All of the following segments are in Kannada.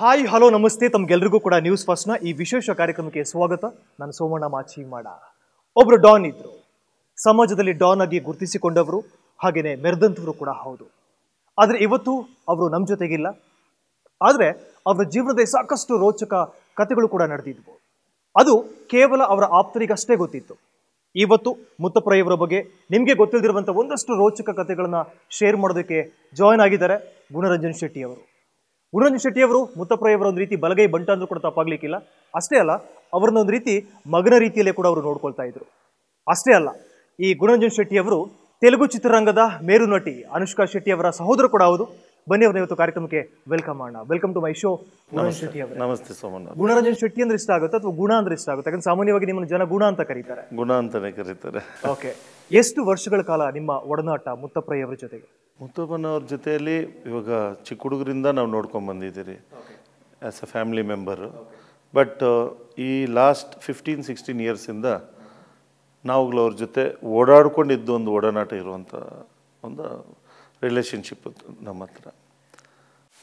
ಹಾಯ್ ಹಲೋ ನಮಸ್ತೆ ತಮ್ಗೆಲ್ರಿಗೂ ಕೂಡ ನ್ಯೂಸ್ ಫಸ್ಟ್ನ ಈ ವಿಶೇಷ ಕಾರ್ಯಕ್ರಮಕ್ಕೆ ಸ್ವಾಗತ ನಾನು ಸೋಮಣ್ಣ ಮಾಚಿ ಮಾಡ ಒಬ್ಬರು ಡಾನ್ ಇದ್ರು ಸಮಾಜದಲ್ಲಿ ಡಾನ್ ಆಗಿ ಗುರುತಿಸಿಕೊಂಡವರು ಹಾಗೆಯೇ ಮೆರೆದಂಥವರು ಕೂಡ ಹೌದು ಆದರೆ ಇವತ್ತು ಅವರು ನಮ್ಮ ಜೊತೆಗಿಲ್ಲ ಆದರೆ ಅವರ ಜೀವನದ ಸಾಕಷ್ಟು ರೋಚಕ ಕಥೆಗಳು ಕೂಡ ನಡೆದಿದ್ವು ಅದು ಕೇವಲ ಅವರ ಆಪ್ತರಿಗಷ್ಟೇ ಗೊತ್ತಿತ್ತು ಇವತ್ತು ಮುತ್ತಪ್ರಯವರ ಬಗ್ಗೆ ನಿಮಗೆ ಗೊತ್ತಿಲ್ಲದಿರುವಂಥ ಒಂದಷ್ಟು ರೋಚಕ ಕತೆಗಳನ್ನು ಶೇರ್ ಮಾಡೋದಕ್ಕೆ ಜಾಯ್ನ್ ಆಗಿದ್ದಾರೆ ಗುಣರಂಜನ್ ಶೆಟ್ಟಿ ಅವರು ಗುಣರಂಜನ್ ಶೆಟ್ಟಿ ಅವರು ಮುತ್ತಪ್ರಯವರ ಒಂದು ರೀತಿ ಬಲಗೈ ಬಂಟ ಅಂದ್ರೂ ಕೂಡ ತಪ್ಪಾಗ್ಲಿಕ್ಕಿಲ್ಲ ಅಷ್ಟೇ ಅಲ್ಲ ಅವ್ರನ್ನ ಒಂದು ರೀತಿ ಮಗನ ರೀತಿಯಲ್ಲೇ ಕೂಡ ಅವರು ನೋಡ್ಕೊಳ್ತಾ ಇದ್ರು ಅಷ್ಟೇ ಅಲ್ಲ ಈ ಗುಣರಂಜನ್ ಶೆಟ್ಟಿ ಅವರು ತೆಲುಗು ಚಿತ್ರರಂಗದ ಮೇರು ನಟಿ ಅನುಷ್ಕಾ ಶೆಟ್ಟಿ ಅವರ ಸಹೋದರ ಕೂಡ ಹೌದು ಬನ್ನಿ ಅವ್ರನ್ನ ಇವತ್ತು ಕಾರ್ಯಕ್ರಮಕ್ಕೆ ವೆಲ್ಕಮ್ ಮಾಡೋಣ welcome to my show Gunaranjan Shetty ಅವರು ನಮಸ್ತೆ ಸೋಮಣ್ಣ ಗುಣರಂಜನ್ ಶೆಟ್ಟಿ ಅಂದ್ರೆ ಇಷ್ಟ ಆಗುತ್ತೆ ಅಥವಾ ಗುಣ ಅಂದ್ರೆ ಇಷ್ಟ ಆಗುತ್ತೆ ಯಾಕಂದ್ರೆ ಸಾಮಾನ್ಯವಾಗಿ ನಿಮ್ಮನ್ನು ಜನ ಗುಣ ಅಂತ ಕರೀತಾರೆ ಗುಣ ಅಂತಾನೆ ಕರೀತಾರೆ ಓಕೆ ಎಷ್ಟು ವರ್ಷಗಳ ಕಾಲ ನಿಮ್ಮ ಒಡನಾಟ ಮುತ್ತಪ್ಪಯ್ಯವರ ಜೊತೆಗೆ ಮುತ್ತಪ್ಪನವ್ರ ಜೊತೆಯಲ್ಲಿ ಇವಾಗ ಚಿಕ್ಕ ಹುಡುಗರಿಂದ ನಾವು ನೋಡ್ಕೊಂಡು ಬಂದಿದ್ದೀರಿ as a family member but ಈ ಲಾಸ್ಟ್ ಫಿಫ್ಟೀನ್ ಸಿಕ್ಸ್ಟೀನ್ ಇಯರ್ಸಿಂದ ನಾವುಗಳು ಅವ್ರ ಜೊತೆ ಓಡಾಡ್ಕೊಂಡಿದ್ದು ಒಂದು ಒಡನಾಟ ಇರುವಂಥ ಒಂದು ರಿಲೇಷನ್ಶಿಪ್ ನಮ್ಮ ಹತ್ರ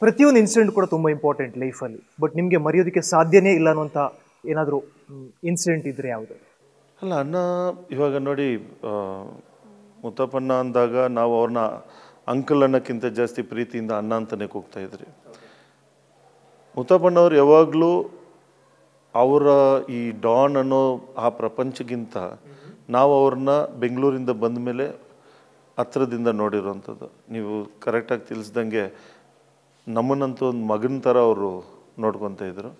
ಪ್ರತಿಯೊಂದು ಇನ್ಸಿಡೆಂಟ್ ಕೂಡ ತುಂಬ ಇಂಪಾರ್ಟೆಂಟ್ ಲೈಫಲ್ಲಿ ಬಟ್ ನಿಮಗೆ ಮರೆಯೋದಕ್ಕೆ ಸಾಧ್ಯನೇ ಇಲ್ಲ ಅನ್ನೋಂಥ ಏನಾದರೂ ಇನ್ಸಿಡೆಂಟ್ ಇದ್ದರೆ ಯಾವುದು ಅಲ್ಲ ಅಣ್ಣ ಇವಾಗ ನೋಡಿ ಮುತ್ತಪ್ಪಣ್ಣ ಅಂದಾಗ ನಾವು ಅವ್ರನ್ನ ಅಂಕಲ್ ಅನ್ನಕ್ಕಿಂತ ಜಾಸ್ತಿ ಪ್ರೀತಿಯಿಂದ ಅನ್ನ ಅಂತಲೇ ಇದ್ರಿ ಮುತ್ತಪ್ಪಣ್ಣವ್ರು ಯಾವಾಗಲೂ ಅವರ ಈ ಡಾನ್ ಅನ್ನೋ ಆ ಪ್ರಪಂಚಕ್ಕಿಂತ ನಾವು ಅವ್ರನ್ನ ಬೆಂಗಳೂರಿಂದ ಬಂದ ಮೇಲೆ ಹತ್ರದಿಂದ ನೋಡಿರುವಂಥದ್ದು ನೀವು ಕರೆಕ್ಟಾಗಿ ತಿಳಿಸ್ದಂಗೆ ನಮ್ಮನ್ನಂತೂ ಒಂದು ಮಗನ ಥರ ಅವರು ನೋಡ್ಕೊತಾ ಇದ್ರು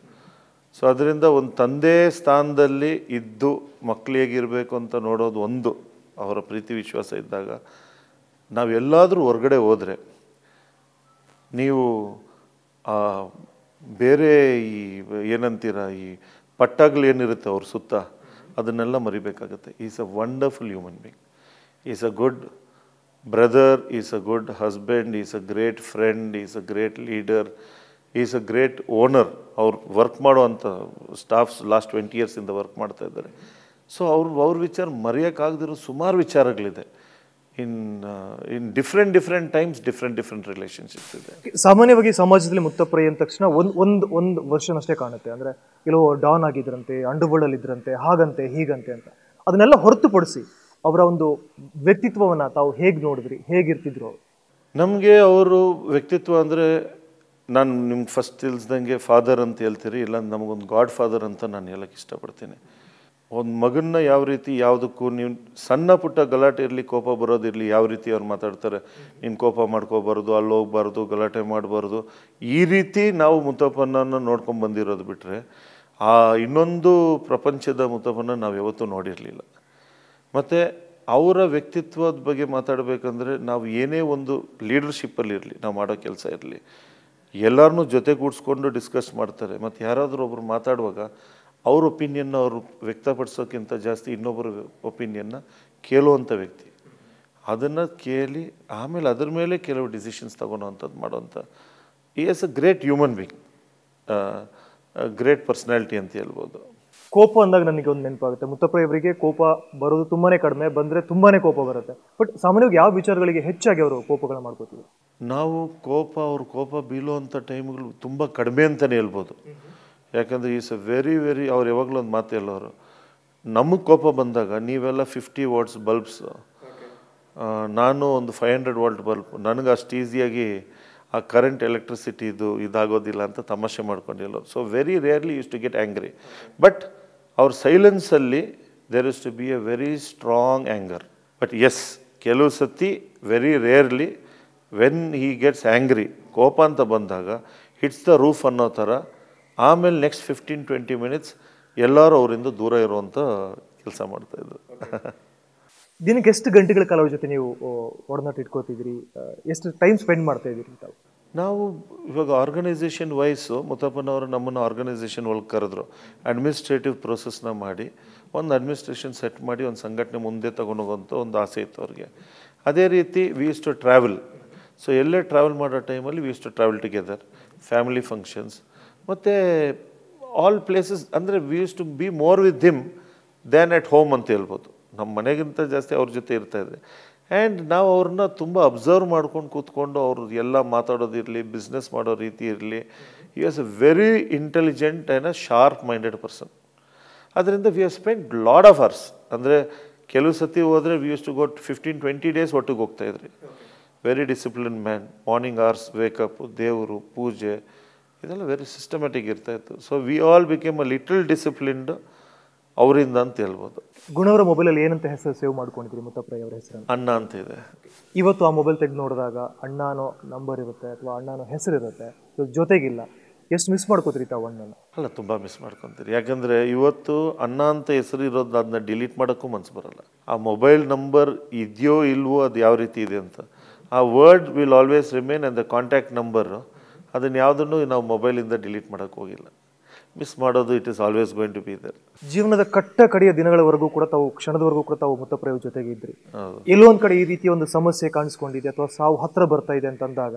ಸೊ ಅದರಿಂದ ಒಂದು ತಂದೆ ಸ್ಥಾನದಲ್ಲಿ ಇದ್ದು ಮಕ್ಕಳಿಗಿರಬೇಕು ಅಂತ ನೋಡೋದು ಒಂದು ಅವರ ಪ್ರೀತಿ ವಿಶ್ವಾಸ ಇದ್ದಾಗ ನಾವೆಲ್ಲಾದರೂ ಹೊರಗಡೆ ಹೋದರೆ ನೀವು ಬೇರೆ ಈ ಏನಂತೀರ ಈ ಏನಿರುತ್ತೆ ಅವ್ರ ಸುತ್ತ ಅದನ್ನೆಲ್ಲ ಮರಿಬೇಕಾಗುತ್ತೆ is a wonderful human being is a good brother is a good husband is a great friend is a great leader is a great owner ಅವ್ರು ವರ್ಕ್ ಮಾಡುವಂಥ ಸ್ಟಾಫ್ಸ್ ಲಾಸ್ಟ್ ಟ್ವೆಂಟಿ ಇಯರ್ಸಿಂದ ವರ್ಕ್ ಮಾಡ್ತಾ ಇದ್ದಾರೆ ಸೊ ಅವ್ರು ಅವ್ರ ವಿಚಾರ ಮರೆಯೋಕ್ಕಾಗದಿರೋ ಸುಮಾರು ವಿಚಾರಗಳಿದೆ in in different different times different different relationships ಇದೆ ಸಾಮಾನ್ಯವಾಗಿ ಸಮಾಜದಲ್ಲಿ ಮುತ್ತಪ್ಪ ಅಂದ ತಕ್ಷಣ ಒಂದು ಒಂದು ಒಂದು ವರ್ಷನಷ್ಟೇ ಕಾಣುತ್ತೆ ಅಂದರೆ ಕೆಲವು ಡಾನ್ ಆಗಿದ್ರಂತೆ ಇದ್ರಂತೆ ಹಾಗಂತೆ ಹೀಗಂತೆ ಅಂತ ಅದನ್ನೆಲ್ಲ ಹೊರತುಪಡಿಸಿ ಅವರ ಒಂದು ವ್ಯಕ್ತಿತ್ವವನ್ನು ತಾವು ಹೇಗೆ ನೋಡಿದ್ರಿ ಹೇಗಿರ್ತಿದ್ರು ನಮಗೆ ಅವರು ವ್ಯಕ್ತಿತ್ವ ಅಂದರೆ ನಾನು ನಿಮ್ಗೆ ಫಸ್ಟ್ ತಿಳಿಸ್ದಂಗೆ ಫಾದರ್ ಅಂತ ಹೇಳ್ತೀರಿ ಇಲ್ಲ ನಮಗೊಂದು ಗಾಡ್ ಫಾದರ್ ಅಂತ ನಾನು ಹೇಳಕ್ಕೆ ಇಷ್ಟಪಡ್ತೀನಿ ಒಂದು ಮಗನ್ನ ಯಾವ ರೀತಿ ಯಾವುದಕ್ಕೂ ನೀವು ಸಣ್ಣ ಪುಟ್ಟ ಗಲಾಟೆ ಇರಲಿ ಕೋಪ ಬರೋದಿರಲಿ ಯಾವ ರೀತಿ ಅವ್ರು ಮಾತಾಡ್ತಾರೆ ನೀನು ಕೋಪ ಮಾಡ್ಕೋಬಾರ್ದು ಅಲ್ಲಿ ಹೋಗ್ಬಾರ್ದು ಗಲಾಟೆ ಮಾಡಬಾರ್ದು ಈ ರೀತಿ ನಾವು ಮುತ್ತಪ್ಪನನ್ನು ನೋಡ್ಕೊಂಡು ಬಂದಿರೋದು ಬಿಟ್ಟರೆ ಆ ಇನ್ನೊಂದು ಪ್ರಪಂಚದ ಮುತ್ತಪ್ಪನ ನಾವು ಯಾವತ್ತೂ ನೋಡಿರಲಿಲ್ಲ ಮತ್ತು ಅವರ ವ್ಯಕ್ತಿತ್ವದ ಬಗ್ಗೆ ಮಾತಾಡಬೇಕಂದ್ರೆ ನಾವು ಏನೇ ಒಂದು ಲೀಡರ್ಶಿಪ್ಪಲ್ಲಿರಲಿ ನಾವು ಮಾಡೋ ಕೆಲಸ ಇರಲಿ ಎಲ್ಲರನ್ನೂ ಜೊತೆ ಕೂಡಿಸ್ಕೊಂಡು ಡಿಸ್ಕಸ್ ಮಾಡ್ತಾರೆ ಮತ್ತು ಯಾರಾದರೂ ಒಬ್ಬರು ಮಾತಾಡುವಾಗ ಅವ್ರ ಒಪಿನಿಯನ್ನ ಅವರು ವ್ಯಕ್ತಪಡಿಸೋಕ್ಕಿಂತ ಜಾಸ್ತಿ ಇನ್ನೊಬ್ಬರ ಒಪಿನಿಯನ್ನ ಕೇಳುವಂಥ ವ್ಯಕ್ತಿ ಅದನ್ನು ಕೇಳಿ ಆಮೇಲೆ ಅದ್ರ ಮೇಲೆ ಕೆಲವು ಡಿಸಿಷನ್ಸ್ ತೊಗೊಳೋವಂಥದ್ದು ಮಾಡೋವಂಥ he is a great human being great personality ಅಂತ ಹೇಳ್ಬೋದು ಕೋಪ ಅಂದಾಗ ನನಗೆ ಒಂದು ನೆನಪಾಗುತ್ತೆ ಮುತ್ತಪ್ಪಯ್ಯವರಿಗೆ ಕೋಪ ಬರೋದು ತುಂಬಾನೇ ಕಡಿಮೆ ಬಂದರೆ ತುಂಬಾನೇ ಕೋಪ ಬರುತ್ತೆ ಬಟ್ ಸಾಮಾನ್ಯವಾಗಿ ಯಾವ ವಿಚಾರಗಳಿಗೆ ಹೆಚ್ಚಾಗಿ ಅವರು ಕೋಪಗಳನ್ನ ಮಾಡ್ಕೋತೀವಿ ನಾವು ಕೋಪ ಅವ್ರ ಕೋಪ ಬೀಳುವಂಥ ಟೈಮ್ಗಳು ತುಂಬ ಕಡಿಮೆ ಅಂತಲೇ ಹೇಳ್ಬೋದು ಯಾಕಂದರೆ ಈಸ್ ಅ ವೆರಿ ವೆರಿ ಅವ್ರು ಯಾವಾಗಲೂ ಒಂದು ಮಾತು ಹೇಳೋರು ನಮಗೆ ಕೋಪ ಬಂದಾಗ ನೀವೆಲ್ಲ ಫಿಫ್ಟಿ ವಾಟ್ಸ್ ಬಲ್ಬ್ಸ್ ನಾನು ಒಂದು ಫೈವ್ ಹಂಡ್ರೆಡ್ ವಾಲ್ಟ್ ಬಲ್ಬ್ ನನಗೆ ಅಷ್ಟು ಈಸಿಯಾಗಿ ಆ ಕರೆಂಟ್ ಎಲೆಕ್ಟ್ರಿಸಿಟಿದು ಇದಾಗೋದಿಲ್ಲ ಅಂತ ತಮಾಷೆ ಮಾಡ್ಕೊಂಡಿಲ್ಲ so very rarely use to get angry but ಅವ್ರ ಸೈಲೆನ್ಸಲ್ಲಿ there is to be a very strong anger but as ಕೆಲವು ಸತಿ very rarely when he gets angry ಕೋಪ ಅಂತ ಬಂದಾಗ ಹಿಟ್ಸ್ ದ ರೂಫ್ ಅನ್ನೋ ಥರ ಆಮೇಲೆ ನೆಕ್ಸ್ಟ್ ಫಿಫ್ಟೀನ್ ಟ್ವೆಂಟಿ ಮಿನಿಟ್ಸ್ ಎಲ್ಲರೂ ಅವರಿಂದ ದೂರ ಇರುವಂಥ ಕೆಲಸ ಮಾಡ್ತಾಯಿದ್ರು ದಿನಕ್ಕೆ ಎಷ್ಟು ಗಂಟೆಗಳ ಕಾಲ ಅವ್ರ ಜೊತೆ ನೀವು ಒಡನಾಟ ಇಟ್ಕೋತಿದ್ರಿ ಎಷ್ಟು ಟೈಮ್ ಸ್ಪೆಂಡ್ ಮಾಡ್ತಾ ಇದ್ದೀರಿ ತಾವು ನಾವು ಇವಾಗ ಆರ್ಗನೈಸೇಷನ್ ವೈಸು ಮುತ್ತಪ್ಪನವರು ನಮ್ಮನ್ನು ಆರ್ಗನೈಸೇಷನ್ ಒಳಗೆ ಕರೆದ್ರು ಅಡ್ಮಿನಿಸ್ಟ್ರೇಟಿವ್ ಪ್ರೊಸೆಸ್ನ ಮಾಡಿ ಒಂದು ಅಡ್ಮಿನಿಸ್ಟ್ರೇಷನ್ ಸೆಟ್ ಮಾಡಿ ಒಂದು ಸಂಘಟನೆ ಮುಂದೆ ಹೋಗೋಂಥ ಒಂದು ಆಸೆ ಇತ್ತು ಅವ್ರಿಗೆ ಅದೇ ರೀತಿ we is to travel so ಎಲ್ಲೇ ಟ್ರಾವೆಲ್ ಮಾಡೋ ಟೈಮಲ್ಲಿ we is to travel together family functions ಮತ್ತು ಆಲ್ ಪ್ಲೇಸಸ್ ಅಂದರೆ we is to be more with them than at home ಅಂತ ಹೇಳ್ಬೋದು ನಮ್ಮ ಮನೆಗಿಂತ ಜಾಸ್ತಿ ಅವ್ರ ಜೊತೆ ಇರ್ತಾ ಇದೆ ಆ್ಯಂಡ್ ನಾವು ಅವ್ರನ್ನ ತುಂಬ ಅಬ್ಸರ್ವ್ ಮಾಡ್ಕೊಂಡು ಕೂತ್ಕೊಂಡು ಅವ್ರ ಎಲ್ಲ ಮಾತಾಡೋದಿರಲಿ ಬಿಸ್ನೆಸ್ ಮಾಡೋ ರೀತಿ ಇರಲಿ you as a very intelligent and a sharp minded person ಅದರಿಂದ we have spend lot of hours ಅಂದರೆ ಕೆಲವು ಸತಿ ಹೋದರೆ we use to go fifteen twenty days ಒಟ್ಟಿಗೆ ಹೋಗ್ತಾ ಹೋಗ್ತಾಯಿದ್ರಿ very discipline man morning hours wake up ದೇವರು ಪೂಜೆ ಇದೆಲ್ಲ ವೆರಿ ಸಿಸ್ಟಮ್ಯಾಟಿಕ್ ಇರ್ತಾಯಿತ್ತು so we all became a little disciplined ಅವರಿಂದ ಅಂತ ಹೇಳ್ಬೋದು ಗುಣವರ ಮೊಬೈಲಲ್ಲಿ ಏನಂತ ಹೆಸರು ಸೇವ್ ಮಾಡ್ಕೊಂಡಿದ್ರಿ ಮುತ್ತಪ್ರೈ ಅವರ ಹೆಸರು ಅಣ್ಣ ಅಂತ ಇದೆ ಇವತ್ತು ಆ ಮೊಬೈಲ್ ತೆಗೆದು ನೋಡಿದಾಗ ಅಣ್ಣನೋ ನಂಬರ್ ಇರುತ್ತೆ ಅಥವಾ ಅಣ್ಣನೋ ಹೆಸರು ಇರುತ್ತೆ ಜೊತೆಗಿಲ್ಲ ಎಷ್ಟು ಮಿಸ್ ಮಾಡ್ಕೋತೀರಿ ತಾವು ಅಣ್ಣನ ಅಲ್ಲ ತುಂಬ ಮಿಸ್ ಮಾಡ್ಕೊತೀರಿ ಯಾಕಂದರೆ ಇವತ್ತು ಅಣ್ಣ ಅಂತ ಹೆಸರು ಇರೋದು ಅದನ್ನ ಡಿಲೀಟ್ ಮಾಡೋಕ್ಕೂ ಮನ್ಸು ಬರಲ್ಲ ಆ ಮೊಬೈಲ್ ನಂಬರ್ ಇದೆಯೋ ಇಲ್ವೋ ಅದು ಯಾವ ರೀತಿ ಇದೆ ಅಂತ ಆ word will always remain and the contact number ಅದನ್ನು ಯಾವುದನ್ನು ನಾವು ಮೊಬೈಲಿಂದ ಡಿಲೀಟ್ ಮಾಡೋಕ್ಕೆ ಹೋಗಿಲ್ಲ ಮಿಸ್ ಮಾಡೋದು it is always going to be there ಜೀವನದ ಕಟ್ಟ ಕಡೆಯ ದಿನಗಳವರೆಗೂ ಕೂಡ ತಾವು ಕ್ಷಣದವರೆಗೂ ಕೂಡ ತಾವು ಮುತ್ತಪ್ರಯೋಗ ಜೊತೆಗೆ ಇದ್ರಿ ಎಲ್ಲೊಂದು ಕಡೆ ಈ ರೀತಿಯ ಒಂದು ಸಮಸ್ಯೆ ಕಾಣಿಸ್ಕೊಂಡಿದೆ ಅಥವಾ ಸಾವು ಹತ್ರ ಬರ್ತಾ ಇದೆ ಅಂತಂದಾಗ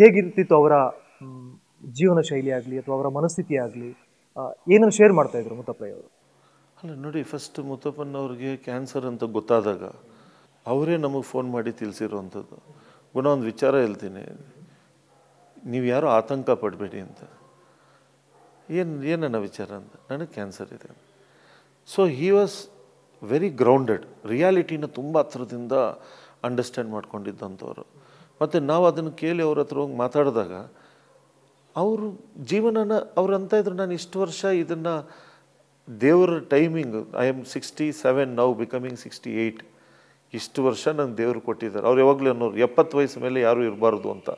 ಹೇಗಿರ್ತಿತ್ತು ಅವರ ಜೀವನ ಶೈಲಿ ಆಗಲಿ ಅಥವಾ ಅವರ ಮನಸ್ಥಿತಿ ಆಗಲಿ ಏನನ್ನು ಶೇರ್ ಮಾಡ್ತಾ ಇದ್ರು ಮುತ್ತಪ್ಪಯ್ಯವರು ಅಲ್ಲ ನೋಡಿ ಫಸ್ಟ್ ಮುತ್ತಪ್ಪನವ್ರಿಗೆ ಕ್ಯಾನ್ಸರ್ ಅಂತ ಗೊತ್ತಾದಾಗ ಅವರೇ ನಮಗೆ ಫೋನ್ ಮಾಡಿ ತಿಳಿಸಿರುವಂಥದ್ದು ಗುಣ ಒಂದು ವಿಚಾರ ಹೇಳ್ತೀನಿ ನೀವು ಯಾರೂ ಆತಂಕ ಪಡಬೇಡಿ ಅಂತ ಏನು ಏನನ್ನ ವಿಚಾರ ಅಂತ ನನಗೆ ಕ್ಯಾನ್ಸರ್ ಇದೆ so he was very grounded ರಿಯಾಲಿಟಿನ ತುಂಬ ಹತ್ರದಿಂದ ಅಂಡರ್ಸ್ಟ್ಯಾಂಡ್ ಮಾಡ್ಕೊಂಡಿದ್ದಂಥವ್ರು ಮತ್ತು ನಾವು ಅದನ್ನು ಕೇಳಿ ಅವ್ರ ಹತ್ರ ಹೋಗಿ ಮಾತಾಡಿದಾಗ ಅವರು ಜೀವನನ ಅವ್ರು ಅಂತ ಇದ್ರು ನಾನು ಇಷ್ಟು ವರ್ಷ ಇದನ್ನು ದೇವರ timing I am sixty seven now becoming sixty eight ಇಷ್ಟು ವರ್ಷ ನನಗೆ ದೇವರು ಕೊಟ್ಟಿದ್ದಾರೆ ಅವ್ರು ಯಾವಾಗಲೂ ಅನ್ನೋರು ಎಪ್ಪತ್ತು ವಯಸ್ಸು ಮೇಲೆ ಯಾರೂ ಇರಬಾರ್ದು ಅಂತ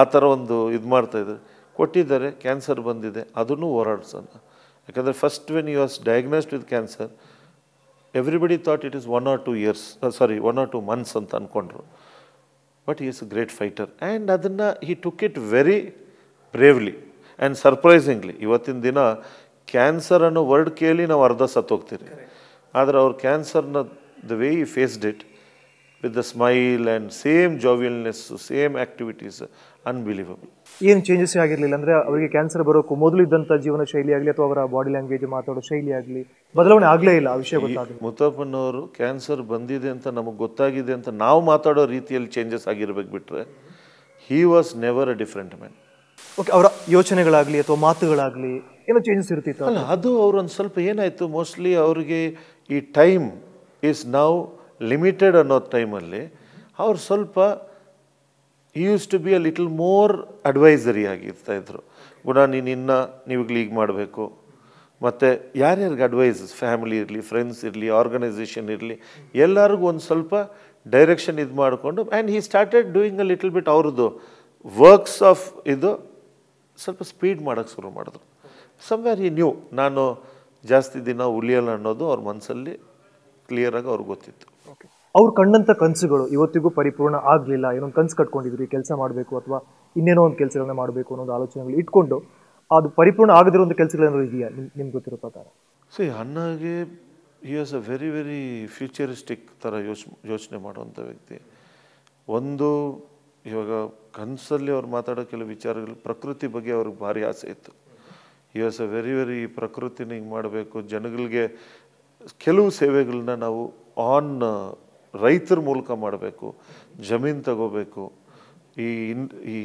ಆ ಥರ ಒಂದು ಇದು ಮಾಡ್ತಾಯಿದ್ರು ಕೊಟ್ಟಿದ್ದಾರೆ ಕ್ಯಾನ್ಸರ್ ಬಂದಿದೆ ಅದನ್ನು ಹೋರಾಡ್ಸೋಣ ಯಾಕಂದರೆ first when you as diagnosed with cancer everybody thought it is one or two years sorry one or two months ಅಂತ ಅಂದ್ಕೊಂಡ್ರು but he is great fighter and ಅದನ್ನು he took it very bravely and surprisingly ಇವತ್ತಿನ ದಿನ ಕ್ಯಾನ್ಸರ್ ಅನ್ನೋ ವರ್ಡ್ ಕೇಳಿ ನಾವು ಅರ್ಧ ಸತ್ತೋಗ್ತೀರಿ ಆದರೆ ಅವ್ರ ಕ್ಯಾನ್ಸರ್ನ the way he faced it with the smile and same jovialness same activities unbelievable. ಏನು ಚೇಂಜಸ್ ಆಗಿರಲಿಲ್ಲ ಅಂದರೆ ಅವರಿಗೆ ಕ್ಯಾನ್ಸರ್ ಬರೋಕ್ಕೂ ಮೊದಲು ಇದ್ದಂಥ ಜೀವನ ಶೈಲಿ ಆಗಲಿ ಅಥವಾ ಅವರ ಬಾಡಿ ಲ್ಯಾಂಗ್ವೇಜ್ ಮಾತಾಡೋ ಶೈಲಿ ಆಗಲಿ ಬದಲಾವಣೆ ಆಗಲೇ ಇಲ್ಲ ಆ ವಿಷಯ ಗೊತ್ತಾಗಲಿ ಮುತ್ತಪ್ಪನವರು ಕ್ಯಾನ್ಸರ್ ಬಂದಿದೆ ಅಂತ ನಮಗೆ ಗೊತ್ತಾಗಿದೆ ಅಂತ ನಾವು ಮಾತಾಡೋ ರೀತಿಯಲ್ಲಿ ಚೇಂಜಸ್ ಆಗಿರ್ಬೇಕು ಬಿಟ್ಟರೆ he was never a different man okay ಅವರ ಯೋಚನೆಗಳಾಗಲಿ ಅಥವಾ ಮಾತುಗಳಾಗಲಿ ಏನೋ ಚೇಂಜಸ್ ಇರ್ತಿತ್ತು ಅಲ್ಲ ಅದು ಒಂದು ಸ್ವಲ್ಪ ಏನಾಯಿತು ಮೋಸ್ಟ್ಲಿ ಅವರಿಗೆ ಈ ಟೈಮ್ ಈಸ್ ನೌ ಲಿಮಿಟೆಡ್ ಅನ್ನೋ ಟೈಮಲ್ಲಿ ಅವ್ರು ಸ್ವಲ್ಪ use to be a little more advisory ಆಗಿರ್ತಾಯಿದ್ರು ಗುಣ ನೀನು ಇನ್ನೂ ನೀವು ಲೀಗ್ ಮಾಡಬೇಕು ಮತ್ತು ಯಾರ್ಯಾರಿಗೆ ಅಡ್ವೈಸಸ್ ಫ್ಯಾಮಿಲಿ ಇರಲಿ ಫ್ರೆಂಡ್ಸ್ ಇರಲಿ ಆರ್ಗನೈಸೇಷನ್ ಇರಲಿ ಎಲ್ಲರಿಗೂ ಒಂದು ಸ್ವಲ್ಪ ಡೈರೆಕ್ಷನ್ ಇದು ಮಾಡಿಕೊಂಡು and he started doing a little bit ಅವ್ರದ್ದು ವರ್ಕ್ಸ್ ಆಫ್ ಇದು ಸ್ವಲ್ಪ ಸ್ಪೀಡ್ ಮಾಡೋಕ್ಕೆ ಶುರು ಮಾಡಿದ್ರು ವೆರ್ ಈ ನ್ಯೂ ನಾನು ಜಾಸ್ತಿ ದಿನ ಉಳಿಯಲ್ಲ ಅನ್ನೋದು ಅವ್ರ ಮನಸ್ಸಲ್ಲಿ ಕ್ಲಿಯರಾಗಿ ಅವ್ರಿಗೆ ಗೊತ್ತಿತ್ತು ಅವ್ರು ಕಂಡಂಥ ಕನಸುಗಳು ಇವತ್ತಿಗೂ ಪರಿಪೂರ್ಣ ಆಗಲಿಲ್ಲ ಏನೊಂದು ಕನಸು ಕಟ್ಕೊಂಡಿದ್ರಿ ಈ ಕೆಲಸ ಮಾಡಬೇಕು ಅಥವಾ ಇನ್ನೇನೋ ಒಂದು ಕೆಲಸಗಳನ್ನ ಮಾಡಬೇಕು ಅನ್ನೋದು ಆಲೋಚನೆಗಳು ಇಟ್ಕೊಂಡು ಅದು ಪರಿಪೂರ್ಣ ಆಗದಿರೋ ಒಂದು ಕೆಲಸಗಳೇನಾದ್ರು ಇದೆಯಾ ನಿಮ್ಗೆ ಗೊತ್ತಿರೋ ಪ್ರಕಾರ ಸೊ ಅಣ್ಣಗೆ he as a very very futuristic ಥರ ಯೋಚ್ ಯೋಚನೆ ಮಾಡುವಂಥ ವ್ಯಕ್ತಿ ಒಂದು ಇವಾಗ ಕನಸಲ್ಲಿ ಅವ್ರು ಮಾತಾಡೋ ಕೆಲವು ವಿಚಾರಗಳು ಪ್ರಕೃತಿ ಬಗ್ಗೆ ಅವ್ರಿಗೆ ಭಾರಿ ಆಸೆ ಇತ್ತು he is a very very ಪ್ರಕೃತಿನ ಹಿಂಗೆ ಮಾಡಬೇಕು ಜನಗಳಿಗೆ ಕೆಲವು ಸೇವೆಗಳನ್ನ ನಾವು ಆನ್ ರೈತರ ಮೂಲಕ ಮಾಡಬೇಕು ಜಮೀನು ತಗೋಬೇಕು ಈ ಇನ್ ಈ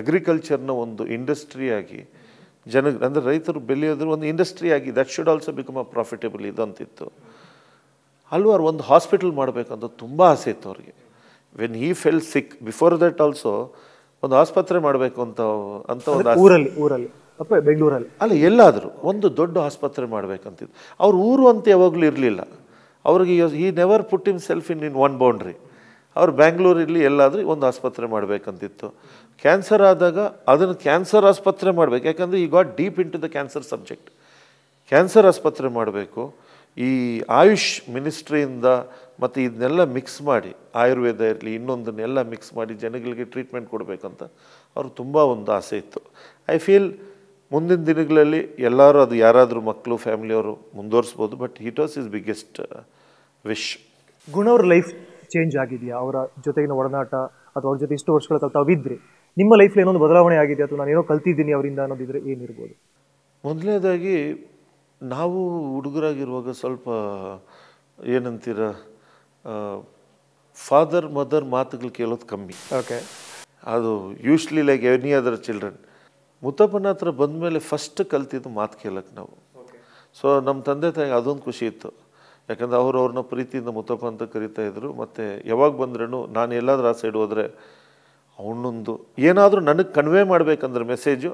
ಅಗ್ರಿಕಲ್ಚರ್ನ ಒಂದು ಇಂಡಸ್ಟ್ರಿಯಾಗಿ ಜನ ಅಂದರೆ ರೈತರು ಬೆಳೆಯೋದ್ರ ಒಂದು ಇಂಡಸ್ಟ್ರಿ ಆಗಿ that should also become a profitable ಇದಂತಿತ್ತು ಹಲ್ವಾರು ಒಂದು ಹಾಸ್ಪಿಟಲ್ ಮಾಡಬೇಕಂತ ತುಂಬ ಆಸೆ ಇತ್ತು ಅವ್ರಿಗೆ when he fell sick before that also ಒಂದು ಆಸ್ಪತ್ರೆ ಮಾಡಬೇಕು ಅಂತ ಅಂತ ಒಂದು ಊರಲ್ಲಿ ಊರಲ್ಲಿ ಬೆಂಗಳೂರಲ್ಲಿ ಅಲ್ಲ ಎಲ್ಲಾದರೂ ಒಂದು ದೊಡ್ಡ ಆಸ್ಪತ್ರೆ ಮಾಡಬೇಕಂತಿದ್ದು ಅವ್ರ ಊರು ಅಂತ ಯಾವಾಗಲೂ ಇರಲಿಲ್ಲ ಅವ್ರಿಗೆ he never put himself in in one boundary ಅವ್ರು ಬ್ಯಾಂಗ್ಳೂರಲ್ಲಿ ಎಲ್ಲಾದರೂ ಒಂದು ಆಸ್ಪತ್ರೆ ಮಾಡಬೇಕಂತಿತ್ತು ಕ್ಯಾನ್ಸರ್ ಆದಾಗ ಅದನ್ನು ಕ್ಯಾನ್ಸರ್ ಆಸ್ಪತ್ರೆ ಮಾಡಬೇಕು ಯಾಕಂದರೆ he got deep into the cancer subject cancer ಆಸ್ಪತ್ರೆ ಮಾಡಬೇಕು ಈ ಆಯುಷ್ ಮಿನಿಸ್ಟ್ರಿಯಿಂದ ಮತ್ತು ಇದನ್ನೆಲ್ಲ ಮಿಕ್ಸ್ ಮಾಡಿ ಆಯುರ್ವೇದ ಇರಲಿ ಇನ್ನೊಂದನ್ನೆಲ್ಲ ಮಿಕ್ಸ್ ಮಾಡಿ ಜನಗಳಿಗೆ ಟ್ರೀಟ್ಮೆಂಟ್ ಕೊಡಬೇಕಂತ ಅವ್ರಿಗೆ ತುಂಬ ಒಂದು ಆಸೆ ಇತ್ತು ಐ ಫೀಲ್ ಮುಂದಿನ ದಿನಗಳಲ್ಲಿ ಎಲ್ಲರೂ ಅದು ಯಾರಾದರೂ ಮಕ್ಕಳು ಫ್ಯಾಮಿಲಿಯವರು ಮುಂದುವರಿಸ್ಬೋದು but was is biggest wish ಅವ್ರ ಲೈಫ್ ಚೇಂಜ್ ಆಗಿದೆಯಾ ಅವರ ಜೊತೆಗಿನ ಒಡನಾಟ ಅಥವಾ ಅವ್ರ ಜೊತೆ ಇಷ್ಟು ವರ್ಷಗಳ ಅವಿದ್ರೆ ನಿಮ್ಮ ಲೈಫ್ಲಿ ಏನೊಂದು ಬದಲಾವಣೆ ಆಗಿದೆ ಅಥವಾ ಏನೋ ಕಲ್ತಿದ್ದೀನಿ ಅವರಿಂದ ಅನ್ನೋದಿದ್ರೆ ಏನಿರ್ಬೋದು ಮೊದಲನೇದಾಗಿ ನಾವು ಹುಡುಗರಾಗಿರುವಾಗ ಸ್ವಲ್ಪ ಏನಂತೀರ ಫಾದರ್ ಮದರ್ ಮಾತುಗಳು ಕೇಳೋದು ಕಮ್ಮಿ ಓಕೆ ಅದು usually like any other children ಮುತ್ತಪ್ಪನ ಹತ್ರ ಬಂದ ಮೇಲೆ ಫಸ್ಟ್ ಕಲ್ತಿದ್ದು ಮಾತು ಕೇಳಕ್ಕೆ ನಾವು ಸೊ ನಮ್ಮ ತಂದೆ ತಾಯಿಗೆ ಅದೊಂದು ಖುಷಿ ಇತ್ತು ಯಾಕಂದರೆ ಅವರು ಅವ್ರನ್ನ ಪ್ರೀತಿಯಿಂದ ಮುತ್ತಪ್ಪ ಅಂತ ಕರಿತಾ ಇದ್ರು ಮತ್ತು ಯಾವಾಗ ಬಂದ್ರೂ ನಾನು ಎಲ್ಲಾದರೂ ಆ ಸೈಡ್ ಹೋದರೆ ಅವನೊಂದು ಏನಾದರೂ ನನಗೆ ಕನ್ವೇ ಮಾಡಬೇಕಂದ್ರೆ ಮೆಸೇಜು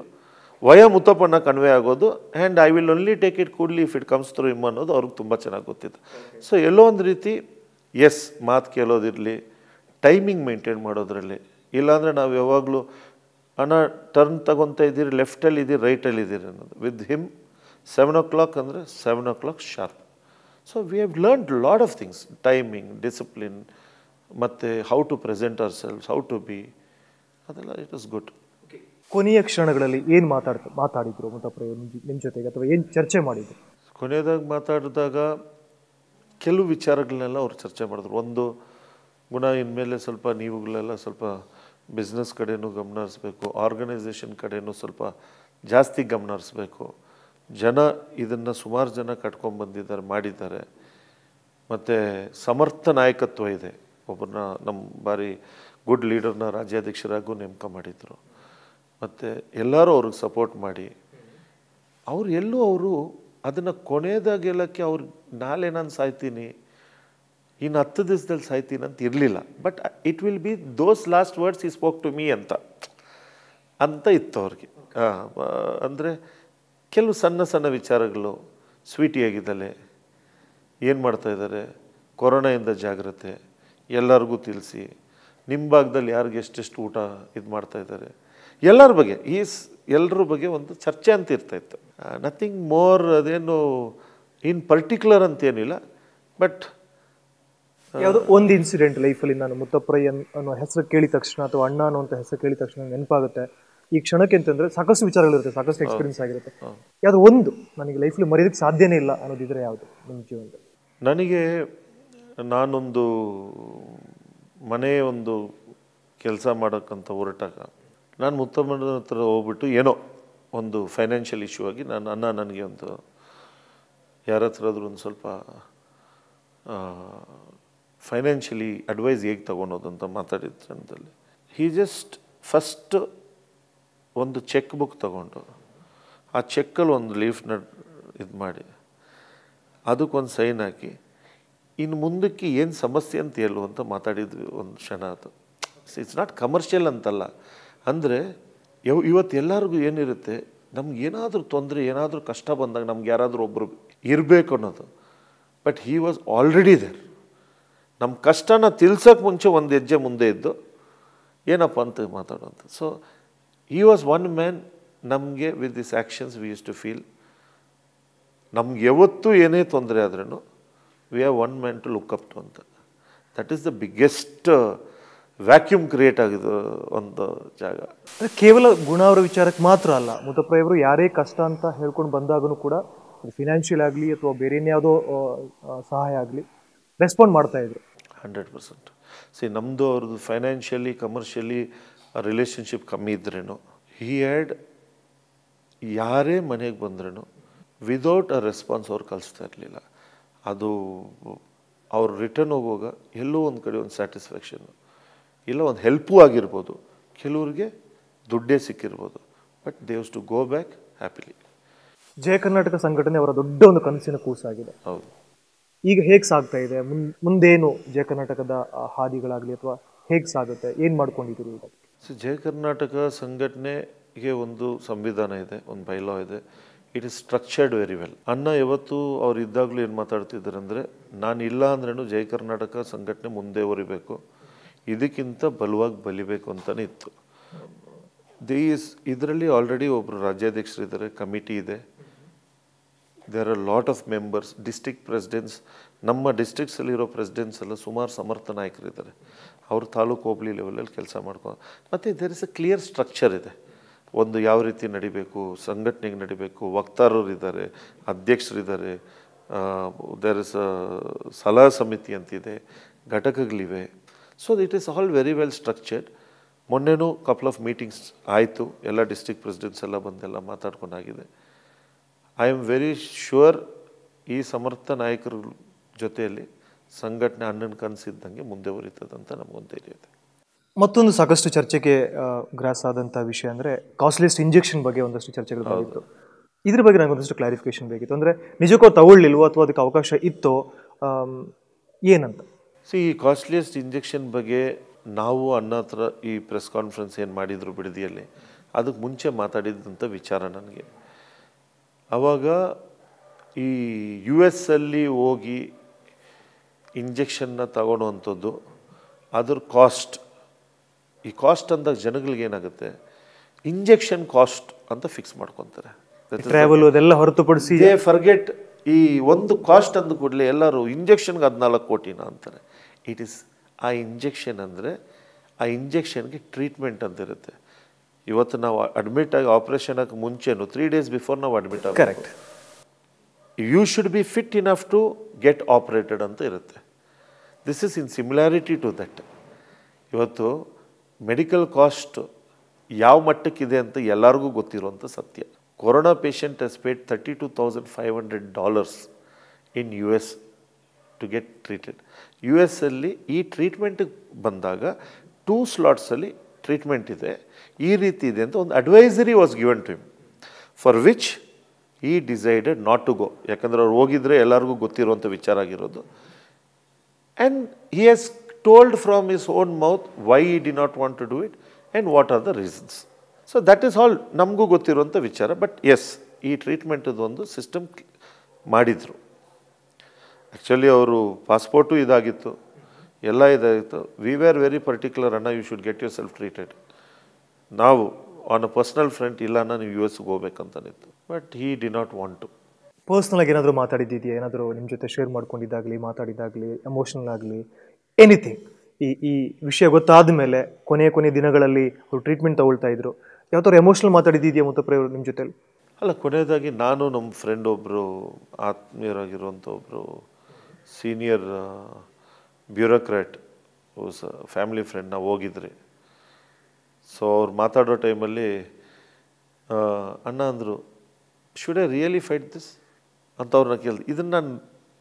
ವಯ ಮುತ್ತಪ್ಪನ ಕನ್ವೆ ಆಗೋದು and I will only take it ಕೂಡ್ಲಿ if it comes through him ಅನ್ನೋದು ಅವ್ರಿಗೆ ತುಂಬ ಚೆನ್ನಾಗಿ ಗೊತ್ತಿತ್ತು ಸೊ ಎಲ್ಲೋ ಒಂದು ರೀತಿ ಎಸ್ ಮಾತು ಕೇಳೋದಿರಲಿ ಟೈಮಿಂಗ್ ಮೇಂಟೈನ್ ಮಾಡೋದ್ರಲ್ಲಿ ಇಲ್ಲಾಂದರೆ ನಾವು ಯಾವಾಗಲೂ ಅಣ್ಣ ಟರ್ನ್ ತಗೊತಾ ಇದ್ದೀರಿ ಲೆಫ್ಟಲ್ಲಿ ಇದ್ದೀರಿ ರೈಟಲ್ಲಿ ಇದ್ದೀರಿ ಅನ್ನೋದು with him seven o'clock ಅಂದರೆ seven o'clock sharp so we have learned lot of things timing discipline ಮತ್ತು how to present our selves how to be ಅದೆಲ್ಲ ಇಟ್ ಇಸ್ ಗುಡ್ ಕೊನೆಯ ಕ್ಷಣಗಳಲ್ಲಿ ಏನು ಮಾತಾಡ್ ಮಾತಾಡಿದ್ರು ಮತ್ತೆ ನಿಮ್ಮ ಜೊತೆಗೆ ಅಥವಾ ಏನು ಚರ್ಚೆ ಮಾಡಿದ್ರು ಕೊನೆಯದಾಗ ಮಾತಾಡಿದಾಗ ಕೆಲವು ವಿಚಾರಗಳನ್ನೆಲ್ಲ ಅವ್ರು ಚರ್ಚೆ ಮಾಡಿದ್ರು ಒಂದು ಗುಣ ಇನ್ಮೇಲೆ ಸ್ವಲ್ಪ ನೀವುಗಳೆಲ್ಲ ಸ್ವಲ್ಪ ಬಿಸ್ನೆಸ್ ಕಡೆಯೂ ಗಮನ ಹರಿಸ್ಬೇಕು ಆರ್ಗನೈಸೇಷನ್ ಕಡೆಯೂ ಸ್ವಲ್ಪ ಜಾಸ್ತಿ ಗಮನ ಹರಿಸ್ಬೇಕು ಜನ ಇದನ್ನು ಸುಮಾರು ಜನ ಬಂದಿದ್ದಾರೆ ಮಾಡಿದ್ದಾರೆ ಮತ್ತು ಸಮರ್ಥ ನಾಯಕತ್ವ ಇದೆ ಒಬ್ಬರನ್ನ ನಮ್ಮ ಬಾರಿ ಗುಡ್ ಲೀಡರ್ನ ರಾಜ್ಯಾಧ್ಯಕ್ಷರಾಗೂ ನೇಮಕ ಮಾಡಿದರು ಮತ್ತು ಎಲ್ಲರೂ ಅವ್ರಿಗೆ ಸಪೋರ್ಟ್ ಮಾಡಿ ಅವ್ರು ಎಲ್ಲೂ ಅವರು ಅದನ್ನು ಕೊನೆಯದಾಗೆಲ್ಲಕ್ಕೆ ಅವ್ರು ನಾಳೆ ನಾನು ಸಾಯ್ತೀನಿ ಇನ್ನು ಹತ್ತು ದಿವಸದಲ್ಲಿ ಸಾಯ್ತೀನಿ ಅಂತ ಇರಲಿಲ್ಲ but it will be those last words he spoke to me ಅಂತ ಅಂತ ಇತ್ತು ಅವ್ರಿಗೆ ಅಂದರೆ ಕೆಲವು ಸಣ್ಣ ಸಣ್ಣ ವಿಚಾರಗಳು ಸ್ವೀಟಿಯಾಗಿದ್ದಲ್ಲೇ ಏನು ಏನು ಮಾಡ್ತಾಯಿದ್ದಾರೆ ಕೊರೋನಾಯಿಂದ ಜಾಗ್ರತೆ ಎಲ್ಲರಿಗೂ ತಿಳಿಸಿ ನಿಮ್ಮ ಭಾಗದಲ್ಲಿ ಯಾರಿಗೆ ಎಷ್ಟೆಷ್ಟು ಊಟ ಇದು ಮಾಡ್ತಾಯಿದ್ದಾರೆ ಎಲ್ಲರ ಬಗ್ಗೆ ಈ ಎಲ್ಲರ ಬಗ್ಗೆ ಒಂದು ಚರ್ಚೆ ಅಂತ ಇರ್ತಾಯಿತ್ತು ನಥಿಂಗ್ ಮೋರ್ ಅದೇನು ಇನ್ ಪರ್ಟಿಕ್ಯುಲರ್ ಅಂತೇನಿಲ್ಲ ಬಟ್ ಯಾವುದು ಒಂದು ಇನ್ಸಿಡೆಂಟ್ ಲೈಫಲ್ಲಿ ನಾನು ಮುತ್ತಪ್ಪರಯ್ಯ ಅನ್ನೋ ಹೆಸರು ಕೇಳಿದ ತಕ್ಷಣ ಅಥವಾ ಅಣ್ಣ ಅನ್ನೋ ಅಂತ ಹೆಸರು ಕೇಳಿದ ತಕ್ಷಣ ನೆನಪಾಗುತ್ತೆ ಈ ಕ್ಷಣಕ್ಕೆ ಅಂತಂದ್ರೆ ಸಾಕಷ್ಟು ವಿಚಾರಗಳಿರುತ್ತೆ ಸಾಕಷ್ಟು ಎಕ್ಸ್ಪೀರಿಯನ್ಸ್ ಆಗಿರುತ್ತೆ ಯಾವ್ದು ಒಂದು ನನಗೆ ಲೈಫಲ್ಲಿ ಮರೆಯೋದಕ್ಕೆ ಸಾಧ್ಯನೇ ಇಲ್ಲ ಅನ್ನೋದಿದ್ರೆ ಯಾವುದು ನಿಮ್ಮ ಜೀವನದಲ್ಲಿ ನನಗೆ ನಾನೊಂದು ಮನೆಯ ಒಂದು ಕೆಲಸ ಮಾಡೋಕ್ಕಂತ ಹೊರಟಾಗ ನಾನು ಮುತ್ತಮ್ಮನ ಹತ್ರ ಹೋಗ್ಬಿಟ್ಟು ಏನೋ ಒಂದು ಫೈನಾನ್ಷಿಯಲ್ ಇಶ್ಯೂ ಆಗಿ ನಾನು ಅನ್ನ ನನಗೆ ಒಂದು ಯಾರ ಹತ್ರ ಆದರೂ ಒಂದು ಸ್ವಲ್ಪ ಫೈನಾನ್ಷಿಯಲಿ ಅಡ್ವೈಸ್ ಹೇಗೆ ತೊಗೊಳೋದು ಅಂತ ಮಾತಾಡಿದ್ರಲ್ಲಿ ಹೀ ಜಸ್ಟ್ ಫಸ್ಟ್ ಒಂದು ಚೆಕ್ ಬುಕ್ ತಗೊಂಡು ಆ ಚೆಕ್ಕಲ್ಲಿ ಒಂದು ಲೀಫ್ನ ಇದು ಮಾಡಿ ಅದಕ್ಕೊಂದು ಸೈನ್ ಹಾಕಿ ಇನ್ನು ಮುಂದಕ್ಕೆ ಏನು ಸಮಸ್ಯೆ ಅಂತ ಹೇಳು ಅಂತ ಮಾತಾಡಿದ್ವಿ ಒಂದು ಕ್ಷಣ ಅದು ಇಟ್ಸ್ ನಾಟ್ ಕಮರ್ಷಿಯಲ್ ಅಂತಲ್ಲ ಅಂದರೆ ಯಾವ ಇವತ್ತು ಎಲ್ಲರಿಗೂ ಏನಿರುತ್ತೆ ನಮ್ಗೆ ಏನಾದರೂ ತೊಂದರೆ ಏನಾದರೂ ಕಷ್ಟ ಬಂದಾಗ ನಮ್ಗೆ ಯಾರಾದರೂ ಒಬ್ಬರು ಇರಬೇಕು ಅನ್ನೋದು but he was already there ನಮ್ಮ ಕಷ್ಟನ ತಿಳ್ಸೋಕ್ಕೆ ಮುಂಚೆ ಒಂದು ಹೆಜ್ಜೆ ಮುಂದೆ ಇದ್ದು ಏನಪ್ಪ ಅಂತ ಮಾತಾಡೋದು so he was one man ನಮಗೆ with this actions we use to feel ನಮ್ಗೆ ಯಾವತ್ತೂ ಏನೇ ತೊಂದರೆ ಆದ್ರೂ we have one man to look up to ಅಂತ that is the biggest vacuum create ಆಗಿದ್ದು ಒಂದು ಜಾಗ ಕೇವಲ ಗುಣ ಅವರ ವಿಚಾರಕ್ಕೆ ಮಾತ್ರ ಅಲ್ಲ ಇವರು ಯಾರೇ ಕಷ್ಟ ಅಂತ ಹೇಳ್ಕೊಂಡು ಬಂದಾಗೂ ಕೂಡ ಫಿನಾನ್ಷಿಯಲ್ ಆಗಲಿ ಅಥವಾ ಬೇರೆ ಯಾವುದೋ ಸಹಾಯ ಆಗಲಿ ರೆಸ್ಪಾಂಡ್ ಮಾಡ್ತಾ ಇದ್ರು ಹಂಡ್ರೆಡ್ ಪರ್ಸೆಂಟ್ ಸಿ ನಮ್ಮದು ಅವ್ರದ್ದು ಫೈನಾನ್ಷಿಯಲಿ ಕಮರ್ಷಿಯಲಿ ರಿಲೇಷನ್ಶಿಪ್ ಕಮ್ಮಿ ಇದ್ರೇನು ಹಿ ಹ್ಯಾಡ್ ಯಾರೇ ಮನೆಗೆ ಬಂದ್ರೂ ವಿದೌಟ್ ಅ ರೆಸ್ಪಾನ್ಸ್ ಅವ್ರು ಕಲಿಸ್ತಾ ಇರಲಿಲ್ಲ ಅದು ಅವ್ರು ರಿಟರ್ನ್ ಹೋಗುವಾಗ ಎಲ್ಲೋ ಒಂದು ಕಡೆ ಒಂದು ಸ್ಯಾಟಿಸ್ಫ್ಯಾಕ್ಷನ್ನು ಇಲ್ಲ ಒಂದು ಹೆಲ್ಪು ಆಗಿರ್ಬೋದು ಕೆಲವ್ರಿಗೆ ದುಡ್ಡೇ ಸಿಕ್ಕಿರ್ಬೋದು but they've to go back happily Jaya Karnataka ಸಂಘಟನೆ ಅವರ ದೊಡ್ಡ ಒಂದು ಕನಸಿನ ಕೂಸಾಗಿದೆ ಹೌದು ಈಗ ಹೇಗೆ ಸಾಗ್ತಾ ಇದೆ ಮುನ್ ಮುಂದೇನು ಜಯ ಕರ್ನಾಟಕದ ಹಾದಿಗಳಾಗಲಿ ಅಥವಾ ಹೇಗೆ ಸಾಗುತ್ತೆ ಏನು ಮಾಡ್ಕೊಂಡಿದ್ದೀರಿ ಈಗ ಸೊ ಜಯ ಕರ್ನಾಟಕ ಸಂಘಟನೆಗೆ ಒಂದು ಸಂವಿಧಾನ ಇದೆ ಒಂದು ಬೈಲಾ ಇದೆ it is structured very well ಅಣ್ಣ ಯಾವತ್ತು ಅವ್ರು ಇದ್ದಾಗಲೂ ಏನು ಮಾತಾಡ್ತಿದ್ದಾರೆ ಅಂದರೆ ನಾನು ಇಲ್ಲ ಅಂದ್ರೂ ಜಯ ಕರ್ನಾಟಕ ಸಂಘಟನೆ ಮುಂದೆ ಒರಿಬೇಕು ಇದಕ್ಕಿಂತ ಬಲವಾಗಿ ಬಲಿಬೇಕು ಅಂತಲೇ ಇತ್ತು ಇಸ್ ಇದರಲ್ಲಿ ಆಲ್ರೆಡಿ ಒಬ್ಬರು ರಾಜ್ಯಾಧ್ಯಕ್ಷರಿದ್ದಾರೆ ಕಮಿಟಿ ಇದೆ there are lot of members district presidents ನಮ್ಮ ಡಿಸ್ಟಿಕ್ಸಲ್ಲಿರೋ ಪ್ರೆಸಿಡೆಂಟ್ಸ್ ಎಲ್ಲ ಸುಮಾರು ಸಮರ್ಥ ನಾಯಕರಿದ್ದಾರೆ ಅವರು ತಾಲೂಕು ಹೋಬಳಿ ಲೆವೆಲಲ್ಲಿ ಕೆಲಸ ಮಾಡ್ಕೊ ಮತ್ತು there is a clear structure ಇದೆ ಒಂದು ಯಾವ ರೀತಿ ನಡಿಬೇಕು ಸಂಘಟನೆಗೆ ನಡಿಬೇಕು ವಕ್ತಾರರು ಇದ್ದಾರೆ ಅಧ್ಯಕ್ಷರಿದ್ದಾರೆ ದೇರ್ ಇಸ್ ಸಲಹಾ ಸಮಿತಿ ಅಂತಿದೆ ಘಟಕಗಳಿವೆ so it is all very well structured ಮೊನ್ನೆನೂ ಕಪಲ್ ಆಫ್ ಮೀಟಿಂಗ್ಸ್ ಆಯಿತು ಎಲ್ಲ ಡಿಸ್ಟಿಕ್ ಪ್ರೆಸಿಡೆಂಟ್ಸ್ ಎಲ್ಲ ಬಂದೆಲ್ಲ ಮಾತಾಡ್ಕೊಂಡಾಗಿದೆ ಐ ಆಮ್ ವೆರಿ ಶ್ಯೂರ್ ಈ ಸಮರ್ಥ ನಾಯಕರ ಜೊತೆಯಲ್ಲಿ ಸಂಘಟನೆ ಅಣ್ಣನ ಕನಸಿದ್ದಂಗೆ ಮುಂದೆ ಬರೀತದಂತ ನಮಗೊಂದು ಇದೆ ಮತ್ತೊಂದು ಸಾಕಷ್ಟು ಚರ್ಚೆಗೆ ಗ್ರಾಸ್ ವಿಷಯ ಅಂದರೆ ಕಾಸ್ಟ್ಲಿಸ್ಟ್ ಇಂಜೆಕ್ಷನ್ ಬಗ್ಗೆ ಒಂದಷ್ಟು ಚರ್ಚೆಗಳು ಬಂದಿತ್ತು ಇದ್ರ ಬಗ್ಗೆ ನನಗೆ ಒಂದಷ್ಟು ಕ್ಲಾರಿಫಿಕೇಶನ್ ಬೇಕಿತ್ತು ಅಂದರೆ ನಿಜಕ್ಕೂ ತಗೊಳ್ಳಿಲ್ವೋ ಅಥವಾ ಅದಕ್ಕೆ ಅವಕಾಶ ಇತ್ತೋ ಏನಂತ ಸಿ ಈ ಕಾಸ್ಟ್ಲಿಯಸ್ಟ್ ಇಂಜೆಕ್ಷನ್ ಬಗ್ಗೆ ನಾವು ಅನ್ನ ಹತ್ರ ಈ ಪ್ರೆಸ್ ಕಾನ್ಫರೆನ್ಸ್ ಏನು ಮಾಡಿದ್ರು ಬಿಡದಿಯಲ್ಲಿ ಅದಕ್ಕೆ ಮುಂಚೆ ಮಾತಾಡಿದಂಥ ವಿಚಾರ ನನಗೆ ಆವಾಗ ಈ ಯು ಎಸ್ ಅಲ್ಲಿ ಹೋಗಿ ಇಂಜೆಕ್ಷನ್ನ ತಗೊಳ್ಳುವಂಥದ್ದು ಅದ್ರ ಕಾಸ್ಟ್ ಈ ಕಾಸ್ಟ್ ಅಂದಾಗ ಜನಗಳಿಗೆ ಏನಾಗುತ್ತೆ ಇಂಜೆಕ್ಷನ್ ಕಾಸ್ಟ್ ಅಂತ ಫಿಕ್ಸ್ ಮಾಡ್ಕೊತಾರೆ ಟ್ರಾವೆಲ್ ಅದೆಲ್ಲ ಹೊರತುಪಡಿಸಿ ಫರ್ಗೆಟ್ ಈ ಒಂದು ಕಾಸ್ಟ್ ಅಂದ ಕೂಡಲೇ ಎಲ್ಲರೂ ಇಂಜೆಕ್ಷನ್ಗೆ ಹದಿನಾಲ್ಕು ಕೋಟಿನ ಅಂತಾರೆ ಇಟ್ ಇಸ್ ಆ ಇಂಜೆಕ್ಷನ್ ಅಂದರೆ ಆ ಇಂಜೆಕ್ಷನ್ಗೆ ಟ್ರೀಟ್ಮೆಂಟ್ ಅಂತ ಇರುತ್ತೆ ಇವತ್ತು ನಾವು ಅಡ್ಮಿಟ್ ಆಗಿ ಆಪ್ರೇಷನ್ ಆಗಿ ಮುಂಚೆನು ತ್ರೀ ಡೇಸ್ ಬಿಫೋರ್ ನಾವು ಅಡ್ಮಿಟ್ ಆಗಿ correct you should be fit enough to get operated ಅಂತ ಇರುತ್ತೆ this is in similarity to that ಇವತ್ತು ಮೆಡಿಕಲ್ ಕಾಸ್ಟ್ ಯಾವ ಮಟ್ಟಕ್ಕಿದೆ ಅಂತ ಎಲ್ಲರಿಗೂ ಗೊತ್ತಿರುವಂಥ ಸತ್ಯ corona patient has paid thirty two thousand five hundred dollars in U S to get treated U S ಅಲ್ಲಿ ಈ ಟ್ರೀಟ್ಮೆಂಟ್ಗೆ ಬಂದಾಗ ಟೂ ಸ್ಲಾಟ್ಸಲ್ಲಿ ಟ್ರೀಟ್ಮೆಂಟ್ ಇದೆ ಈ ರೀತಿ ಇದೆ ಅಂತ ಒಂದು advisory was given to him for which he decided not to go ಯಾಕಂದರೆ ಅವ್ರು ಹೋಗಿದ್ರೆ ಎಲ್ಲರಿಗೂ ಗೊತ್ತಿರುವಂಥ ವಿಚಾರ ಆಗಿರೋದು and he has told from his own mouth why he did not want to do it and what are the reasons so that is all ನಮಗೂ ಗೊತ್ತಿರುವಂಥ ವಿಚಾರ ಬಟ್ ಎಸ್ ಈ ಟ್ರೀಟ್ಮೆಂಟದೊಂದು ಒಂದು ಸಿಸ್ಟಮ್ ಮಾಡಿದರು ಆ್ಯಕ್ಚುಲಿ ಅವರು ಪಾಸ್ಪೋರ್ಟು ಇದಾಗಿತ್ತು ಎಲ್ಲ ಇದಾಗಿತ್ತು ವಿ ವೇರ್ ವೆರಿ ಪರ್ಟಿಕ್ಯುಲರ್ ಅಣ್ಣ you should get yourself treated ನಾವು ಆನ್ ಅ ಪರ್ಸ್ನಲ್ ಫ್ರೆಂಡ್ ಇಲ್ಲ ನೀವು ಯು ಎಸ್ಗೆ ಹೋಗ್ಬೇಕಂತನಿತ್ತು but he did not want to personal ಏನಾದರೂ ಮಾತಾಡಿದ್ದಿದೆಯಾ ಏನಾದರೂ ನಿಮ್ಮ ಜೊತೆ ಶೇರ್ ಮಾಡ್ಕೊಂಡಿದ್ದಾಗಲಿ ಮಾತಾಡಿದ್ದಾಗಲಿ ಎಮೋಷನಲ್ ಆಗಲಿ ಎನಿಥಿಂಗ್ ಈ ಈ ವಿಷಯ ಗೊತ್ತಾದ ಮೇಲೆ ಕೊನೆಯ ಕೊನೆ ದಿನಗಳಲ್ಲಿ ಅವರು ಟ್ರೀಟ್ಮೆಂಟ್ ತೊಗೊಳ್ತಾ ಇದ್ರು ಯಾವ ಥರ ಎಮೋಷ್ನಲ್ ಮಾತಾಡಿದ್ದಿದೆಯಾ ಮತ್ತು ಅವರು ನಿಮ್ಮ ಜೊತೆಲಿ ಅಲ್ಲ ಕೊನೆಯದಾಗಿ ನಾನು ನಮ್ಮ ಫ್ರೆಂಡ್ ಒಬ್ಬರು ಆತ್ಮೀಯರಾಗಿರುವಂಥ ಒಬ್ಬರು ಸೀನಿಯರ್ ಬ್ಯೂರೋಕ್ರಾಟ್ ಸ ಫ್ಯಾಮಿಲಿ ಫ್ರೆಂಡ್ನ ನಾವು ಹೋಗಿದ್ರಿ ಸೊ ಅವ್ರು ಮಾತಾಡೋ ಟೈಮಲ್ಲಿ ಅಣ್ಣ ಅಂದರು should I really fight this ಅಂತ ಅವ್ರನ್ನ ಕೇಳಿದೆ ಇದನ್ನು ನಾನು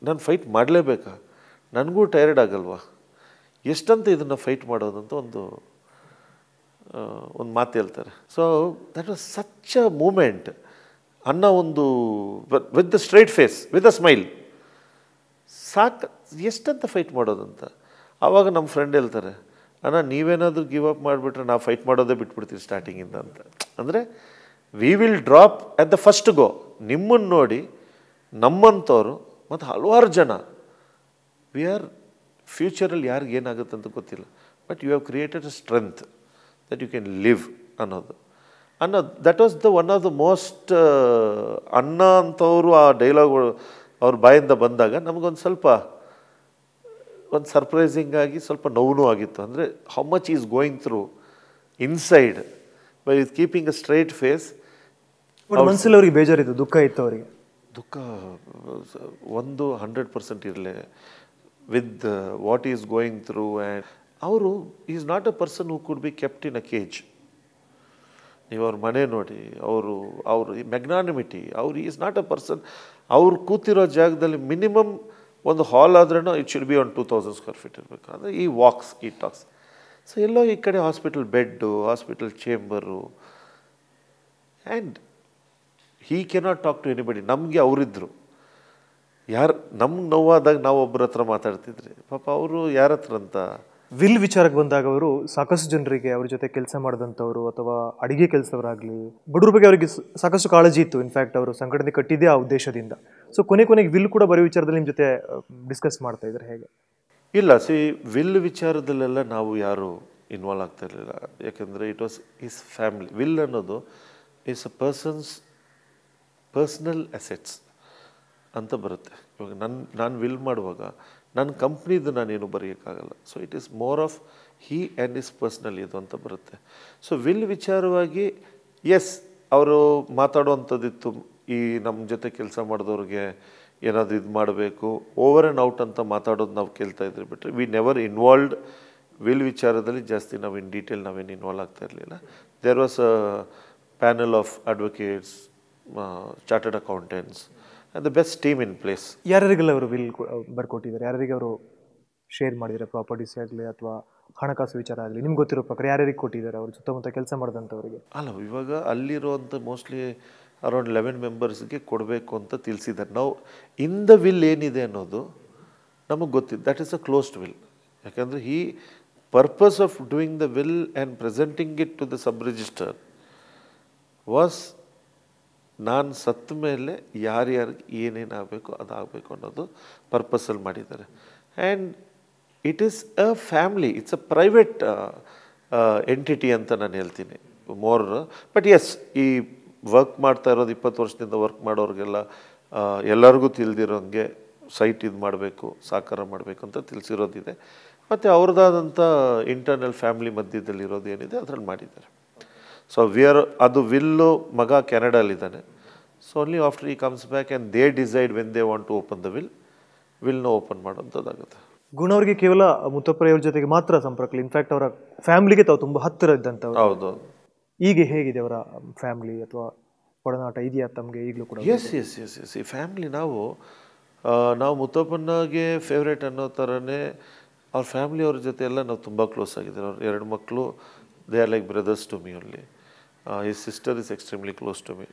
ನಾನು ಫೈಟ್ ಮಾಡಲೇಬೇಕಾ ನನಗೂ ಟೈರ್ಡ್ ಆಗಲ್ವಾ ಎಷ್ಟಂತ ಇದನ್ನು ಫೈಟ್ ಮಾಡೋದಂತ ಒಂದು ಒಂದು ಮಾತು ಹೇಳ್ತಾರೆ so that was such a moment ಅನ್ನೋ ಒಂದು with the straight face with a smile ಸಾಕು ಎಷ್ಟಂತ ಫೈಟ್ ಮಾಡೋದಂತ ಆವಾಗ ನಮ್ಮ ಫ್ರೆಂಡ್ ಹೇಳ್ತಾರೆ ಅಣ್ಣ ನೀವೇನಾದರೂ ಗಿವ್ ಅಪ್ ಮಾಡಿಬಿಟ್ರೆ ನಾವು ಫೈಟ್ ಮಾಡೋದೇ ಬಿಟ್ಬಿಡ್ತೀವಿ ಸ್ಟಾರ್ಟಿಂಗಿಂದ ಅಂತ ಅಂದರೆ we will drop at the first go ನಿಮ್ಮನ್ನು ನೋಡಿ ನಮ್ಮಂಥವ್ರು ಮತ್ತು ಹಲವಾರು ಜನ ವಿ ಆರ್ ಫ್ಯೂಚರಲ್ಲಿ ಯಾರಿಗೆ ಏನಾಗುತ್ತೆ ಅಂತ ಗೊತ್ತಿಲ್ಲ but you have created a strength that you can live ಅನ್ನೋದು ಅನ್ನೋದು that was the one of the most ಅನ್ನ ಅಂಥವರು ಆ ಡೈಲಾಗ್ ಅವ್ರ ಬಾಯಿಂದ ಬಂದಾಗ ನಮಗೊಂದು ಸ್ವಲ್ಪ ಒಂದು ಸರ್ಪ್ರೈಸಿಂಗ್ ಆಗಿ ಸ್ವಲ್ಪ ನೋವು ಆಗಿತ್ತು ಅಂದರೆ how much is going through inside by his keeping a straight face ಮನಸ್ಸಲ್ಲಿ ಅವ್ರಿಗೆ ಬೇಜಾರಿತ್ತು ದುಃಖ ಇತ್ತು ಅವರಿಗೆ ದುಃಖ ಒಂದು ಹಂಡ್ರೆಡ್ ಪರ್ಸೆಂಟ್ ಇರಲಿ with what is going through and ಅವರು is not a person who could be kept in a cage ನೀವು ಅವ್ರ ಮನೆ ನೋಡಿ ಅವರು ಅವರು ಮೆಗ್ನಾನಿಮಿಟಿ ಅವ್ರು ಈಸ್ ನಾಟ್ ಅ ಪರ್ಸನ್ ಅವ್ರು ಕೂತಿರೋ ಜಾಗದಲ್ಲಿ ಮಿನಿಮಮ್ ಒಂದು ಹಾಲ್ ಆದ್ರೂ it should be one two thousand square feet ಇರಬೇಕು ಅಂದರೆ ಈ ವಾಕ್ಸ್ ಈ ಟಾಕ್ಸ್ ಸೊ ಎಲ್ಲೋ ಈ ಕಡೆ hospital bed hospital chamber and he cannot talk to anybody ನಮಗೆ ಅವರಿದ್ದರು ಯಾರು ನಮ್ಗೆ ನೋವಾದಾಗ ನಾವು ಒಬ್ಬರ ಹತ್ರ ಮಾತಾಡ್ತಿದ್ರಿ ಪಾಪ ಅವರು ಯಾರ ಹತ್ರ ಅಂತ ವಿಲ್ ವಿಚಾರಕ್ಕೆ ಬಂದಾಗ ಅವರು ಸಾಕಷ್ಟು ಜನರಿಗೆ ಅವ್ರ ಜೊತೆ ಕೆಲಸ ಮಾಡಿದಂಥವ್ರು ಅಥವಾ ಅಡುಗೆ ಕೆಲಸವರಾಗಲಿ ಬಡವ್ರ ಬಗ್ಗೆ ಅವರಿಗೆ ಸಾಕಷ್ಟು ಕಾಳಜಿ ಇತ್ತು ಇನ್ಫ್ಯಾಕ್ಟ್ ಅವರು ಸಂಘಟನೆ ಕಟ್ಟಿದ್ದೇ ಆ ಉದ್ದೇಶದಿಂದ ಸೊ ಕೊನೆ ಕೊನೆಗೆ ವಿಲ್ ಕೂಡ ಬರೋ ವಿಚಾರದಲ್ಲಿ ನಿಮ್ಮ ಜೊತೆ ಡಿಸ್ಕಸ್ ಮಾಡ್ತಾ ಇದ್ದಾರೆ ಹೇಗೆ ಇಲ್ಲ ಸಿ ವಿಲ್ ವಿಚಾರದಲ್ಲೆಲ್ಲ ನಾವು ಯಾರು ಇನ್ವಾಲ್ವ್ ಆಗ್ತಾ ಇರಲಿಲ್ಲ ಯಾಕೆಂದರೆ it was his family will ಅನ್ನೋದು is a persons personal assets ಅಂತ ಬರುತ್ತೆ ಇವಾಗ ನನ್ನ ನಾನು ವಿಲ್ ಮಾಡುವಾಗ ನನ್ನ ಕಂಪ್ನಿದು ನಾನೇನು ಬರೆಯೋಕ್ಕಾಗಲ್ಲ so it is more of he and his personal ಇದು ಅಂತ ಬರುತ್ತೆ ಸೊ ವಿಲ್ ವಿಚಾರವಾಗಿ ಎಸ್ ಅವರು ಮಾತಾಡುವಂಥದ್ದಿತ್ತು ಈ ನಮ್ಮ ಜೊತೆ ಕೆಲಸ ಮಾಡಿದವ್ರಿಗೆ ಏನಾದರೂ ಇದು ಮಾಡಬೇಕು ಓವರ್ ಆ್ಯಂಡ್ ಔಟ್ ಅಂತ ಮಾತಾಡೋದು ನಾವು ಕೇಳ್ತಾ ಇದ್ರಿ ಬಿಟ್ಟರೆ ವಿ ನೆವರ್ ಇನ್ವಾಲ್ವ್ಡ್ ವಿಲ್ ವಿಚಾರದಲ್ಲಿ ಜಾಸ್ತಿ ನಾವು ಇನ್ ಡೀಟೇಲ್ ನಾವೇನು ಇನ್ವಾಲ್ವ್ ಆಗ್ತಾ ಇರಲಿಲ್ಲ there was a panel of advocates chartered accountants the best team in place ಯಾರ್ಯಾರಿಗೆಲ್ಲ ಅವರು ವಿಲ್ ಬರ್ಕೊಟ್ಟಿದ್ದಾರೆ ಯಾರಿಗೆ ಅವರು ಶೇರ್ ಮಾಡಿದ್ದಾರೆ ಪ್ರಾಪರ್ಟೀಸ್ ಆಗಲಿ ಅಥವಾ ಹಣಕಾಸು ವಿಚಾರ ಆಗಲಿ ನಿಮ್ಗೆ ಗೊತ್ತಿರೋ ಪ್ರಕಾರ ಯಾರ್ಯಾರಿಗೆ ಕೊಟ್ಟಿದ್ದಾರೆ ಅವರು ಸುತ್ತಮುತ್ತ ಕೆಲಸ ಮಾಡಿದಂಥವ್ರಿಗೆ ಅಲ್ಲ ಇವಾಗ ಅಲ್ಲಿರುವಂಥ ಮೋಸ್ಟ್ಲಿ ಅರೌಂಡ್ ಲೆವೆನ್ ಮೆಂಬರ್ಸ್ಗೆ ಕೊಡಬೇಕು ಅಂತ ತಿಳಿಸಿದ್ದಾರೆ ನಾವು ಇನ್ ದ ವಿಲ್ ಏನಿದೆ ಅನ್ನೋದು ನಮಗೆ ಗೊತ್ತಿದೆ that is a closed will ಯಾಕೆಂದರೆ ಈ purpose of doing the will and presenting it to the sub register was ನಾನು ಸತ್ತ ಮೇಲೆ ಯಾರ್ಯಾರಿಗೆ ಏನೇನು ಆಗಬೇಕು ಅದಾಗಬೇಕು ಅನ್ನೋದು ಪರ್ಪಸಲ್ಲಿ ಮಾಡಿದ್ದಾರೆ and it is a family it's a private entity ಅಂತ ನಾನು ಹೇಳ್ತೀನಿ ಮೋರ್ ಬಟ್ ಎಸ್ ಈ ವರ್ಕ್ ಮಾಡ್ತಾ ಇರೋದು ಇಪ್ಪತ್ತು ವರ್ಷದಿಂದ ವರ್ಕ್ ಮಾಡೋರಿಗೆಲ್ಲ uh, ಎಲ್ಲರಿಗೂ ತಿಳಿದಿರೋಂಗೆ ಸೈಟ್ ಇದು ಮಾಡಬೇಕು ಸಾಕಾರ ಮಾಡಬೇಕು ಅಂತ ತಿಳಿಸಿರೋದಿದೆ ಮತ್ತು ಅವ್ರದ್ದಾದಂಥ ಇಂಟರ್ನಲ್ ಫ್ಯಾಮಿಲಿ ಮಧ್ಯದಲ್ಲಿರೋದು ಏನಿದೆ ಅದರಲ್ಲಿ ಮಾಡಿದ್ದಾರೆ ಸೊ ವಿ ಅದು ವಿಲ್ಲು ಮಗ ಕೆನಡಲ್ಲಿದ್ದಾನೆ ಸೊ ಅಲ್ಲಿ after he comes back and they decide when they want to open the will ವಿಲ್ನ ಓಪನ್ ಮಾಡುವಂಥದ್ದಾಗುತ್ತೆ ಗುಣ ಅವರಿಗೆ ಕೇವಲ ಮುತ್ತಪ್ಪರೆಯವ್ರ ಜೊತೆಗೆ ಮಾತ್ರ ಸಂಪರ್ಕ ಇನ್ಫ್ಯಾಕ್ಟ್ ಅವರ ಫ್ಯಾಮಿಲಿಗೆ ತಾವು ತುಂಬ ಹತ್ತಿರ ಇದ್ದಂಥವ್ರು ಹೌದು ಈಗ ಹೇಗಿದೆ ಅವರ ಫ್ಯಾಮಿಲಿ ಅಥವಾ ಒಡನಾಟ ಇದೆಯಾ ತಮಗೆ ಈಗಲೂ ಕೂಡ ಎಸ್ ಎಸ್ ಎಸ್ ಎಸ್ ಈ ಫ್ಯಾಮ್ಲಿ ನಾವು ನಾವು ಮುತ್ತಪ್ಪನಾಗೆ ಫೇವ್ರೇಟ್ ಅನ್ನೋ ಥರನೇ ಅವ್ರ ಫ್ಯಾಮ್ಲಿ ಅವ್ರ ಜೊತೆ ಎಲ್ಲ ನಾವು ತುಂಬ ಕ್ಲೋಸ್ ಆಗಿದ್ದಾರೆ ಅವ್ರ ಎರಡು ಮಕ್ಕಳು they are like brothers to me only Uh, his sister is extremely close to me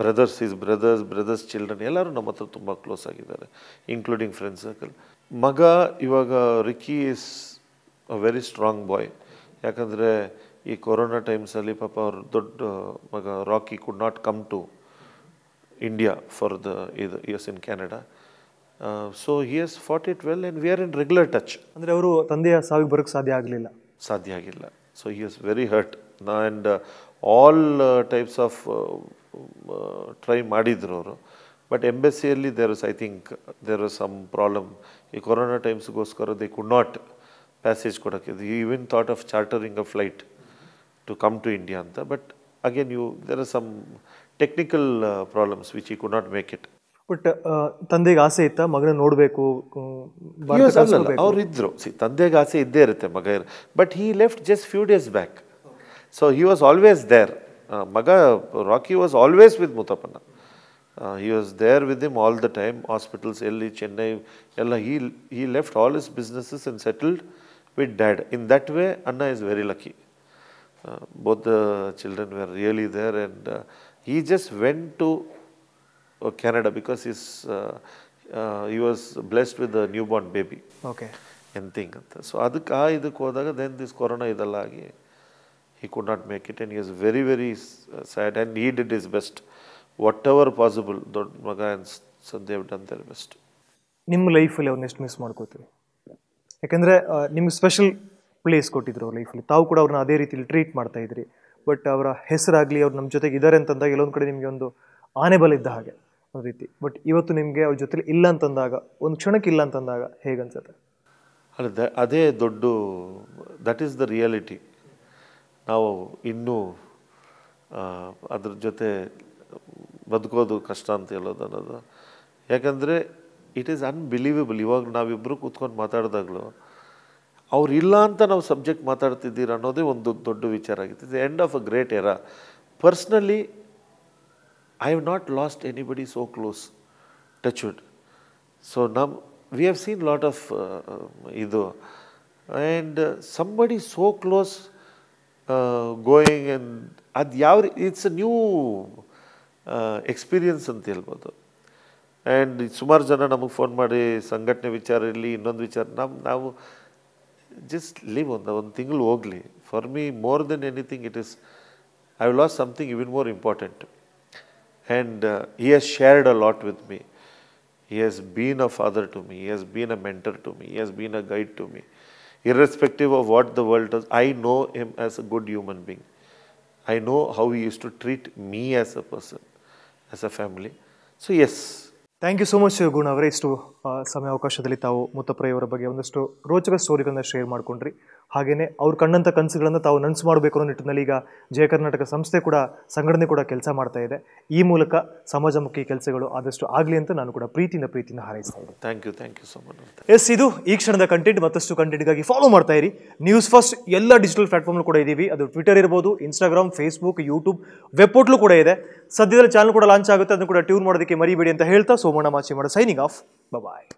brothers his brothers brothers children ಎಲ್ಲರೂ ನಮ್ಮ ಹತ್ರ ತುಂಬ ಕ್ಲೋಸ್ ಆಗಿದ್ದಾರೆ ಇನ್ಕ್ಲೂಡಿಂಗ್ ಫ್ರೆಂಡ್ಸ್ ಸರ್ಕಲ್ ಮಗ ಇವಾಗ Ricky is a very strong boy ಯಾಕಂದರೆ ಈ ಕೊರೋನಾ ಟೈಮ್ಸಲ್ಲಿ ಪಾಪ ಅವ್ರ ದೊಡ್ಡ ಮಗ Rocky could not come to India for the ಇದು U S in Canada so he is forty twelve and we are in regular touch ಅಂದರೆ ಅವರು ತಂದೆಯ ಸಾವಿಗೆ ಬರೋಕ್ಕೆ ಸಾಧ್ಯ ಆಗಲಿಲ್ಲ ಸಾಧ್ಯ ಆಗಿಲ್ಲ so he very hurt hurt. And all types of try ಮಾಡಿದರು ಅವರು ಬಟ್ ಎಂಬೆಸ್ಸಿಯಲ್ಲಿ there is I think there are some problem ಈ ಕೊರೋನಾ ಟೈಮ್ಸ್ಗೋಸ್ಕರ ದೇ ಕುಡ್ ನಾಟ್ ಪ್ಯಾಸೇಜ್ ಕೊಡೋಕ್ಕೆ even thought of chartering a flight to come to India ಅಂತ but again you there are some technical problems which he could not make it but ತಂದೆಗೆ ಆಸೆ ಇತ್ತ ಮಗನ ನೋಡಬೇಕು ಅವ್ರು ಇದ್ರು ಸಿ ತಂದೆಗೆ ಆಸೆ ಇದ್ದೇ ಇರುತ್ತೆ ಮಗ but he left just few days back so he was always there ಮಗ ರಾಕಿ ವಾಸ್ ಆಲ್ವೇಸ್ ವಿತ್ ಮುತ್ತಪ್ಪನ he was there with him all the time hospitals ಎಲ್ಲಿ ಚೆನ್ನೈ ಎಲ್ಲ he he left all his businesses in settled with dad in that way ಅನ್ನ is very lucky both the children were really there and he just went to because because he's, uh, uh, he blessed blessed with a baby okay anything ಅಂತ ಸೊ ಅದಕ್ಕೆ ಆ ಇದಕ್ಕೆ ಹೋದಾಗ ದೆನ್ ದಿಸ್ ಕೊರೋನಾ ಇದೆಲ್ಲ ಆಗಿ he could not make it and is very very sad and need it is best what our possible ದೊಡ್ಡ ಮಗ ಆ್ಯಂಡ್ ದೇವ್ ಅಂತ ದೇರ್ ಬೆಸ್ಟ್ ನಿಮ್ಮ ಲೈಫಲ್ಲಿ ಅವ್ರನ್ನೆಷ್ಟು ಮಿಸ್ ಮಾಡ್ಕೋತೀವಿ ಯಾಕೆಂದರೆ ನಿಮ್ಗೆ ಸ್ಪೆಷಲ್ ಪ್ಲೇಸ್ ಕೊಟ್ಟಿದ್ರು ಅವ್ರ ಲೈಫಲ್ಲಿ ತಾವು ಕೂಡ ಅವ್ರನ್ನ ಅದೇ ರೀತಿಲಿ ಟ್ರೀಟ್ ಮಾಡ್ತಾ ಇದ್ರಿ ಬಟ್ ಅವರ ಹೆಸರಾಗಲಿ ಅವ್ರು ನಮ್ಮ ಜೊತೆಗೆ ಇದ್ದಾರೆ ಅಂತಂದಾಗ ಎಲ್ಲೊಂದು ಕಡೆ ನಿಮಗೆ ಒಂದು ಆನೆಬಲ್ ಇದ್ದ ಹಾಗೆ ಒಂದು ರೀತಿ ಬಟ್ ಇವತ್ತು ನಿಮಗೆ ಅವ್ರ ಜೊತೆಲಿ ಇಲ್ಲ ಅಂತಂದಾಗ ಒಂದು ಕ್ಷಣಕ್ಕೆ ಇಲ್ಲ ಅಂತಂದಾಗ ಹೇಗನ್ಸುತ್ತೆ ಅಲ್ಲ ಅದೇ ದೊಡ್ಡ ದಟ್ ಈಸ್ ದ ರಿಯಾಲಿಟಿ ನಾವು ಇನ್ನೂ ಅದ್ರ ಜೊತೆ ಬದುಕೋದು ಕಷ್ಟ ಅಂತ ಹೇಳೋದು ಅನ್ನೋದು ಯಾಕಂದರೆ ಇಟ್ ಈಸ್ ಅನ್ಬಿಲೀವೇಬಲ್ ಇವಾಗ ನಾವಿಬ್ಬರು ಕೂತ್ಕೊಂಡು ಮಾತಾಡಿದಾಗಲೂ ಅವ್ರು ಇಲ್ಲ ಅಂತ ನಾವು ಸಬ್ಜೆಕ್ಟ್ ಮಾತಾಡ್ತಿದ್ದೀರ ಅನ್ನೋದೇ ಒಂದು ದೊಡ್ಡ ವಿಚಾರ ಆಗಿತ್ತು end of a great era personally I have not lost anybody so close touchwood. So now we have seen lot of ಇದು and And so close going close ಅದು ಯಾವ ಇಟ್ಸ್ ಅ ನ್ಯೂ ಎಕ್ಸ್ಪೀರಿಯನ್ಸ್ ಅಂತ ಹೇಳ್ಬೋದು ಆ್ಯಂಡ್ ಸುಮಾರು ಜನ ನಮಗೆ ಫೋನ್ ಮಾಡಿ ಸಂಘಟನೆ ವಿಚಾರ ಇರಲಿ ಇನ್ನೊಂದು ವಿಚಾರ ನಮ್ಮ ನಾವು ಜಸ್ಟ್ ಲೀವ್ ಒಂದು ಒಂದು ತಿಂಗಳು ಹೋಗಲಿ for me more then anything it is I lost something even more important And uh, he has shared a lot with me. He has been a father to me. He has been a mentor to me. He has been a guide to me. Irrespective of what the world does, I know him as a good human being. I know how he used to treat me as a person, as a family. So, yes, so much, so much ಗುಣ ಅವರೇ ಇಷ್ಟು ಸಮಯಾವಕಾಶದಲ್ಲಿ ತಾವು ಮುತ್ತಪ್ರಯವರ ಬಗ್ಗೆ ಒಂದಷ್ಟು ರೋಚಕ ಸ್ಟೋರಿಗಳನ್ನ ಶೇರ್ ಮಾಡಿಕೊಂಡ್ರಿ ಹಾಗೆಯೇ ಅವ್ರು ಕಂಡಂಥ ಕನಸುಗಳನ್ನು ತಾವು ನನಸು ಮಾಡಬೇಕು ಅನ್ನೋ ನಿಟ್ಟಿನಲ್ಲಿ ಈಗ ಜಯ ಕರ್ನಾಟಕ ಸಂಸ್ಥೆ ಕೂಡ ಸಂಘಟನೆ ಕೂಡ ಕೆಲಸ ಮಾಡ್ತಾ ಇದೆ ಈ ಮೂಲಕ ಸಮಾಜಮುಖಿ ಕೆಲಸಗಳು ಆದಷ್ಟು ಆಗಲಿ ಅಂತ ನಾನು ಕೂಡ ಪ್ರೀತಿಯಿಂದ ಪ್ರೀತಿಯಿಂದ ಹಾರೈಸ್ತಾ ಇದ್ದೀನಿ thank you thank you so much yes ಇದು ಈ ಕ್ಷಣದ ಕಂಟೆಂಟ್ ಮತ್ತಷ್ಟು ಕಂಟೆಂಟ್ಗಾಗಿ ಫಾಲೋ ಮಾಡ್ತಾ ಇರಿ ನ್ಯೂಸ್ ಫಸ್ಟ್ ಎಲ್ಲ ಡಿಜಿಟಲ್ ಪ್ಲಾಟ್ಫಾರ್ಮ್ ಕೂಡ ಇದ್ದೀವಿ ಅದು ಟ್ವಿಟರ್ ಇರ್ಬೋದು Instagram Facebook YouTube web portal ಕೂಡ ಇದೆ ಸದ್ಯದಲ್ಲಿ ಚಾನಲ್ ಕೂಡ ಲಾಂಚ್ ಆಗುತ್ತೆ ಅದನ್ನು ಕೂಡ ಟ್ಯೂನ್ ಮಾಡೋದಕ್ಕೆ ಮರಿಬೇಡಿ ಅಂತ ಹೇಳ್ತಾ ಸೋಮಣ್ಣ ಮಾಚಿ ಮಾಡೋ ಸೈನಿಂಗ್ ಆಫ್ ಬಾಯ್